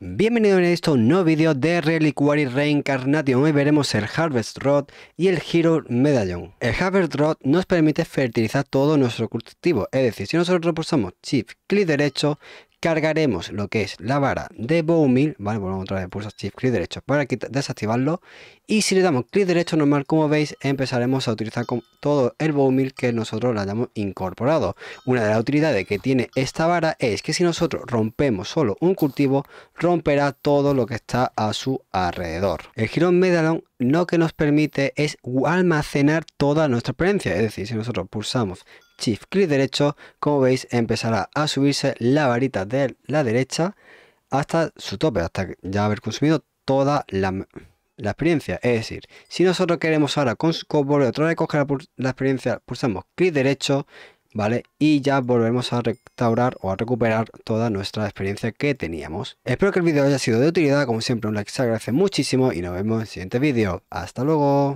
Bienvenido en este nuevo vídeo de Reliquary Reincarnation. Hoy veremos el Harvest Rod y el Hero Medallion. El Harvest Rod nos permite fertilizar todo nuestro cultivo, es decir, si nosotros pulsamos Shift, clic derecho, cargaremos lo que es la vara de Bowmill, ¿vale? Volvemos otra vez, pulsa Shift, clic derecho para desactivarlo. Y si le damos clic derecho normal, como veis, empezaremos a utilizar con todo el Bowmill que nosotros le hayamos incorporado. Una de las utilidades que tiene esta vara es que si nosotros rompemos solo un cultivo, romperá todo lo que está a su alrededor. El girón Medalon lo que nos permite es almacenar toda nuestra experiencia, es decir, si nosotros pulsamos Shift clic derecho, como veis empezará a subirse la varita de la derecha hasta su tope, hasta ya haber consumido toda la, experiencia. Es decir, si nosotros queremos ahora con, su volver otra vez coger la, la experiencia, pulsamos clic derecho, ¿vale? Y ya volvemos a restaurar o a recuperar toda nuestra experiencia que teníamos. Espero que el vídeo haya sido de utilidad, como siempre un like se agradece muchísimo y nos vemos en el siguiente vídeo. ¡Hasta luego!